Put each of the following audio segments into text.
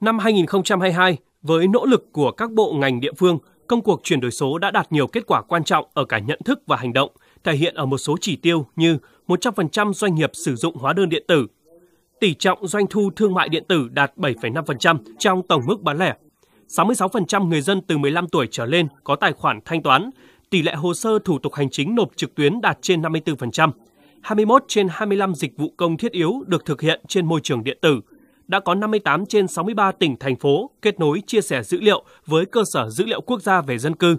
Năm 2022, với nỗ lực của các bộ ngành địa phương, công cuộc chuyển đổi số đã đạt nhiều kết quả quan trọng ở cả nhận thức và hành động, thể hiện ở một số chỉ tiêu như 100% doanh nghiệp sử dụng hóa đơn điện tử, tỷ trọng doanh thu thương mại điện tử đạt 7,5% trong tổng mức bán lẻ, 66% người dân từ 15 tuổi trở lên có tài khoản thanh toán, tỷ lệ hồ sơ thủ tục hành chính nộp trực tuyến đạt trên 54%, 21 trên 25 dịch vụ công thiết yếu được thực hiện trên môi trường điện tử – đã có 58 trên 63 tỉnh, thành phố kết nối chia sẻ dữ liệu với cơ sở dữ liệu quốc gia về dân cư.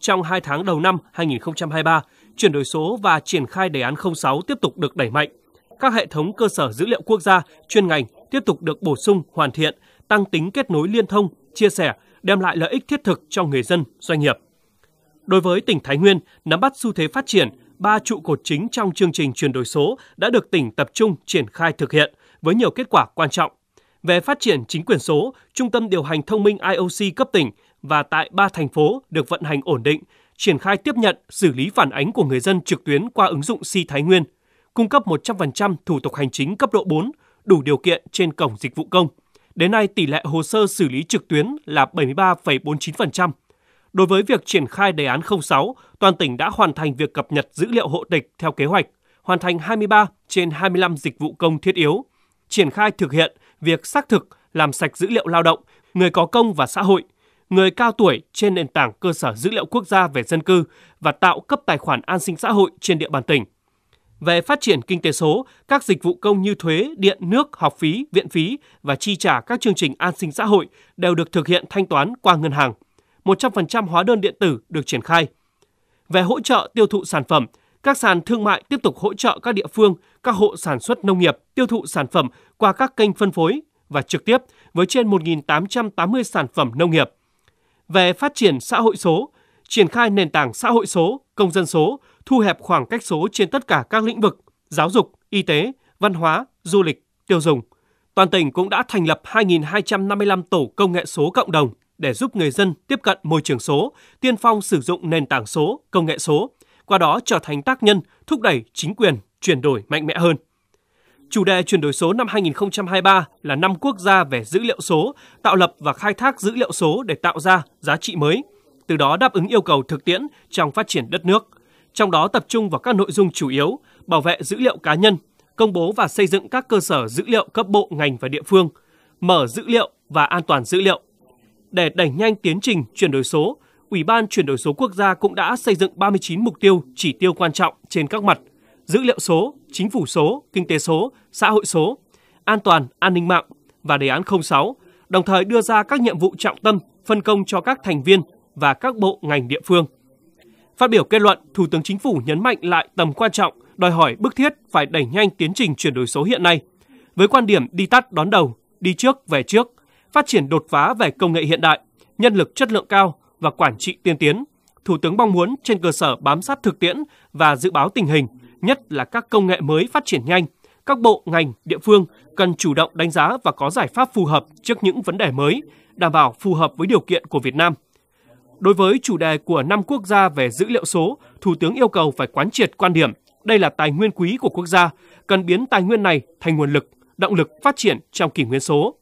Trong 2 tháng đầu năm 2023, chuyển đổi số và triển khai đề án 06 tiếp tục được đẩy mạnh. Các hệ thống cơ sở dữ liệu quốc gia, chuyên ngành tiếp tục được bổ sung, hoàn thiện, tăng tính kết nối liên thông, chia sẻ, đem lại lợi ích thiết thực cho người dân, doanh nghiệp. Đối với tỉnh Thái Nguyên, nắm bắt xu thế phát triển, ba trụ cột chính trong chương trình chuyển đổi số đã được tỉnh tập trung triển khai thực hiện với nhiều kết quả quan trọng về phát triển chính quyền số, Trung tâm điều hành thông minh IOC cấp tỉnh và tại ba thành phố được vận hành ổn định, triển khai tiếp nhận, xử lý phản ánh của người dân trực tuyến qua ứng dụng Si Thái Nguyên, cung cấp 100% thủ tục hành chính cấp độ 4, đủ điều kiện trên cổng dịch vụ công. Đến nay, tỷ lệ hồ sơ xử lý trực tuyến là 73,49%. Đối với việc triển khai đề án 06, toàn tỉnh đã hoàn thành việc cập nhật dữ liệu hộ tịch theo kế hoạch, hoàn thành 23 trên 25 dịch vụ công thiết yếu, triển khai thực hiện việc xác thực, làm sạch dữ liệu lao động, người có công và xã hội, người cao tuổi trên nền tảng cơ sở dữ liệu quốc gia về dân cư và tạo cấp tài khoản an sinh xã hội trên địa bàn tỉnh. Về phát triển kinh tế số, các dịch vụ công như thuế, điện, nước, học phí, viện phí và chi trả các chương trình an sinh xã hội đều được thực hiện thanh toán qua ngân hàng. 100% hóa đơn điện tử được triển khai. Về hỗ trợ tiêu thụ sản phẩm, các sàn thương mại tiếp tục hỗ trợ các địa phương, các hộ sản xuất nông nghiệp tiêu thụ sản phẩm qua các kênh phân phối và trực tiếp với trên 1.880 sản phẩm nông nghiệp. Về phát triển xã hội số, triển khai nền tảng xã hội số, công dân số, thu hẹp khoảng cách số trên tất cả các lĩnh vực giáo dục, y tế, văn hóa, du lịch, tiêu dùng. Toàn tỉnh cũng đã thành lập 2.255 tổ công nghệ số cộng đồng để giúp người dân tiếp cận môi trường số, tiên phong sử dụng nền tảng số, công nghệ số, qua đó trở thành tác nhân thúc đẩy chính quyền chuyển đổi mạnh mẽ hơn. Chủ đề chuyển đổi số năm 2023 là năm quốc gia về dữ liệu số, tạo lập và khai thác dữ liệu số để tạo ra giá trị mới, từ đó đáp ứng yêu cầu thực tiễn trong phát triển đất nước. Trong đó tập trung vào các nội dung chủ yếu, bảo vệ dữ liệu cá nhân, công bố và xây dựng các cơ sở dữ liệu cấp bộ ngành và địa phương, mở dữ liệu và an toàn dữ liệu. Để đẩy nhanh tiến trình chuyển đổi số, Ủy ban chuyển đổi số quốc gia cũng đã xây dựng 39 mục tiêu, chỉ tiêu quan trọng trên các mặt: dữ liệu số, chính phủ số, kinh tế số, xã hội số, an toàn, an ninh mạng và đề án 06, đồng thời đưa ra các nhiệm vụ trọng tâm phân công cho các thành viên và các bộ ngành địa phương. Phát biểu kết luận, Thủ tướng Chính phủ nhấn mạnh lại tầm quan trọng, đòi hỏi bức thiết phải đẩy nhanh tiến trình chuyển đổi số hiện nay với quan điểm đi tắt đón đầu, đi trước về trước, phát triển đột phá về công nghệ hiện đại, nhân lực chất lượng cao, và quản trị tiên tiến, Thủ tướng mong muốn trên cơ sở bám sát thực tiễn và dự báo tình hình, nhất là các công nghệ mới phát triển nhanh, các bộ, ngành, địa phương cần chủ động đánh giá và có giải pháp phù hợp trước những vấn đề mới, đảm bảo phù hợp với điều kiện của Việt Nam. Đối với chủ đề của năm quốc gia về dữ liệu số, Thủ tướng yêu cầu phải quán triệt quan điểm đây là tài nguyên quý của quốc gia, cần biến tài nguyên này thành nguồn lực, động lực phát triển trong kỷ nguyên số,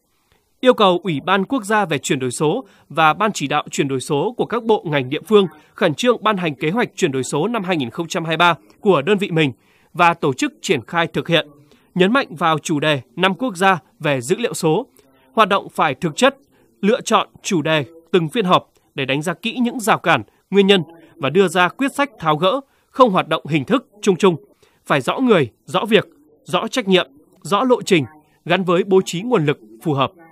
yêu cầu Ủy ban Quốc gia về chuyển đổi số và Ban chỉ đạo chuyển đổi số của các bộ ngành địa phương khẩn trương ban hành kế hoạch chuyển đổi số năm 2023 của đơn vị mình và tổ chức triển khai thực hiện, nhấn mạnh vào chủ đề năm quốc gia về dữ liệu số. Hoạt động phải thực chất, lựa chọn chủ đề từng phiên họp để đánh giá kỹ những rào cản, nguyên nhân và đưa ra quyết sách tháo gỡ, không hoạt động hình thức chung chung, phải rõ người, rõ việc, rõ trách nhiệm, rõ lộ trình gắn với bố trí nguồn lực phù hợp.